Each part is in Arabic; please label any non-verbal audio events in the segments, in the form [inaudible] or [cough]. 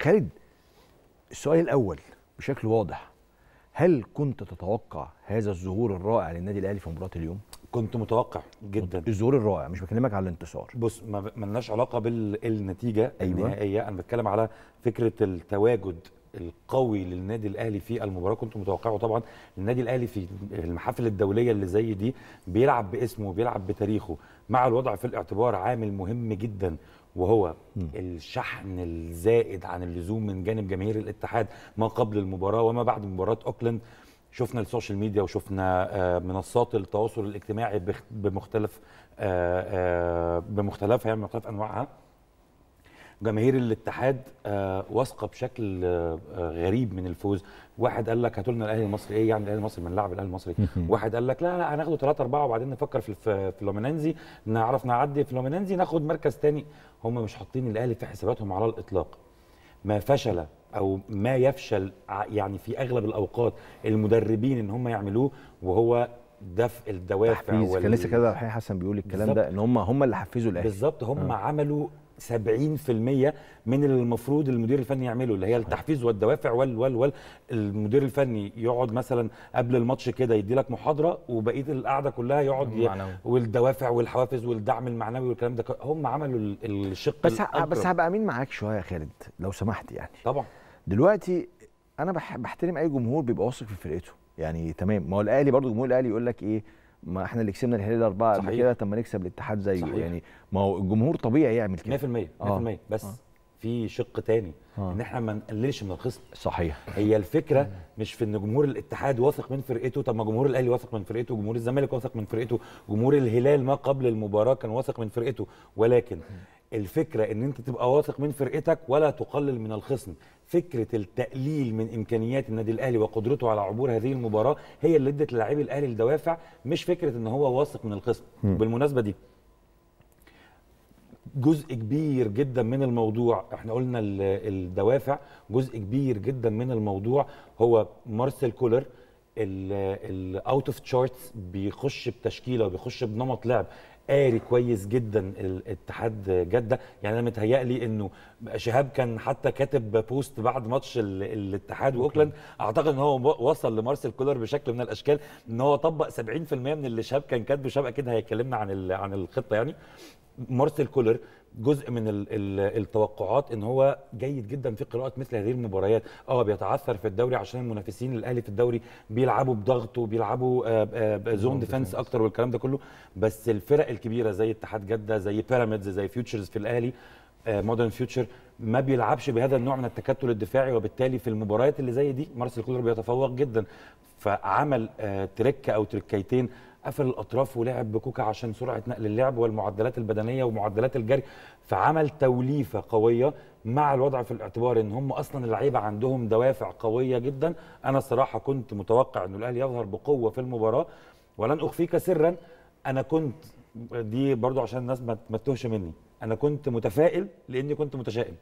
خالد السؤال الاول بشكل واضح هل كنت تتوقع هذا الظهور الرائع للنادي الاهلي في مباراه اليوم كنت متوقع جدا الظهور الرائع مش بكلمك على الانتصار بص ما ملناش علاقه بالنتيجه أيوة. النهائيه انا بتكلم على فكره التواجد القوي للنادي الاهلي في المباراه كنت متوقعه طبعا النادي الاهلي في المحافل الدوليه اللي زي دي بيلعب باسمه وبيلعب بتاريخه مع الوضع في الاعتبار عامل مهم جدا وهو الشحن الزائد عن اللزوم من جانب جماهير الاتحاد ما قبل المباراه وما بعد مباراه اوكلاند شفنا السوشيال ميديا وشفنا آه، منصات التواصل الاجتماعي بمختلف آه، آه، بمختلفها بمختلف انواعها جماهير الاتحاد آه، واثقه بشكل آه، آه، غريب من الفوز واحد قال لك هاتوا لنا الاهلي المصري ايه يعني الاهلي المصري من لاعب الاهلي المصري واحد قال لك لا لا هناخده 3 4 وبعدين نفكر في فلومينينزي نعرف نعدي فلومينينزي ناخد مركز ثاني هم مش حاطين الاهلي في حساباتهم على الاطلاق ما فشل او ما يفشل يعني في اغلب الاوقات المدربين ان هم يعملوه وهو دفء الدوافع وال... كان لسه كده حسن بيقول الكلام بالزبط. ده ان هم هم اللي حفزوا الاهلي بالظبط هم أه. عملوا 70% من اللي المفروض المدير الفني يعمله اللي هي التحفيز والدوافع وال وال وال المدير الفني يقعد مثلا قبل الماتش كده يدي لك محاضره وبقيه القعده كلها يقعد ي... والدوافع والحوافز والدعم المعنوي والكلام ده هم عملوا الشق بس الأكبر. بس هبقى امين معاك شويه يا خالد لو سمحت يعني طبعا دلوقتي انا بحترم اي جمهور بيبقى واثق في فرقته يعني تمام ما هو الاهلي برضه جمهور الاهلي يقول لك ايه ما احنا اللي كسبنا الهلال اربعه قبل كده طب ما نكسب الاتحاد زيه صحيح. يعني ما هو الجمهور طبيعي يعمل كده 100% 100% آه. بس آه. في شق تاني آه. ان احنا ما نقللش من الخصم صحيح هي الفكره مش في ان جمهور الاتحاد واثق من فرقته طب ما جمهور الاهلي واثق من فرقته جمهور الزمالك واثق من فرقته جمهور الهلال ما قبل المباراه كان واثق من فرقته ولكن الفكره ان انت تبقى واثق من فرقتك ولا تقلل من الخصم فكره التقليل من امكانيات النادي الاهلي وقدرته على عبور هذه المباراه هي اللي ادت للاعبي الاهلي الدوافع مش فكره ان هو واثق من الخصم بالمناسبه دي جزء كبير جدا من الموضوع احنا قلنا الدوافع جزء كبير جدا من الموضوع هو مارسيل كولر الاوت اوف تشارتس بيخش بتشكيله وبيخش بنمط لعب قاري كويس جدا الاتحاد جده يعني انا متهيألي انه شهاب كان حتى كاتب بوست بعد ماتش الاتحاد واوكلاند اعتقد ان هو وصل لمارسيل كولر بشكل من الاشكال ان هو طبق 70% من اللي شهاب كان كاتبه شهاب اكيد هيكلمنا عن عن الخطه يعني مارسيل كولر جزء من التوقعات ان هو جيد جدا في قراءه مثل هذه المباريات اه بيتعثر في الدوري عشان المنافسين الاهلي في الدوري بيلعبوا بضغط وبيلعبوا زون آه، ديفنس آه، آه، اكتر والكلام ده كله بس الفرق الكبيره زي اتحاد جده زي بيراميدز زي فيوتشرز في الاهلي مودرن فيوتشر ما بيلعبش بهذا النوع من التكتل الدفاعي وبالتالي في المباريات اللي زي دي مارسيل كولر بيتفوق جدا فعمل تريكه او تريكايتين قفل الاطراف ولعب بكوكا عشان سرعه نقل اللعب والمعدلات البدنيه ومعدلات الجري فعمل توليفه قويه مع الوضع في الاعتبار ان هم اصلا اللعيبه عندهم دوافع قويه جدا انا الصراحه كنت متوقع انه الاهلي يظهر بقوه في المباراه ولن اخفيك سرا انا كنت دي برضو عشان الناس ما تتوهش مني انا كنت متفائل لاني كنت متشائم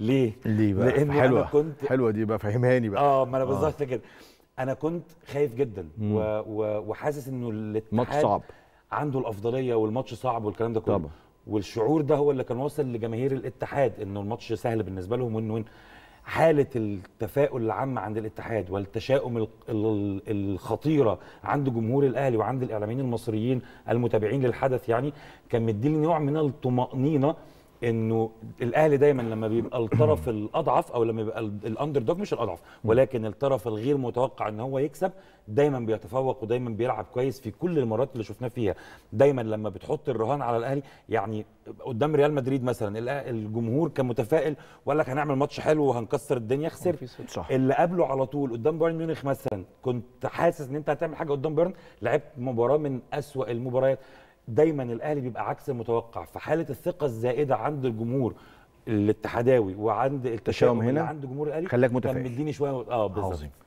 ليه؟ ليه بقى؟ لأن حلوة أنا كنت حلوة دي بقى فهمهاني بقى اه ما انا آه. بالظبط كده انا كنت خايف جدا و... و... وحاسس انه الاتحاد ماتش صعب عنده الافضليه والماتش صعب والكلام ده كله طبعا. والشعور ده هو اللي كان واصل لجماهير الاتحاد انه الماتش سهل بالنسبه لهم وان وين حاله التفاؤل العامه عند الاتحاد والتشاؤم الخطيره عند جمهور الاهلي وعند الاعلاميين المصريين المتابعين للحدث يعني كان مديني نوع من الطمانينه انه الاهلي دايما لما بيبقى الطرف [clears throat] الاضعف او لما بيبقى الاندر دوج مش الاضعف ولكن الطرف الغير متوقع ان هو يكسب دايما بيتفوق ودايما بيلعب كويس في كل المرات اللي شفناه فيها دايما لما بتحط الرهان على الاهلي يعني قدام ريال مدريد مثلا الجمهور كان متفائل وقال لك هنعمل ماتش حلو وهنكسر الدنيا خسر اللي قبله على طول قدام بايرن ميونخ مثلا كنت حاسس ان انت هتعمل حاجه قدام بايرن لعبت مباراه من اسوا المباريات دايما الاهلي بيبقى عكس المتوقع في حاله الثقه الزائده عند الجمهور الاتحاداوي وعند التشاؤم هنا عند جمهور الاهلي خلاك متفائل كان مديني شويه اه بالظبط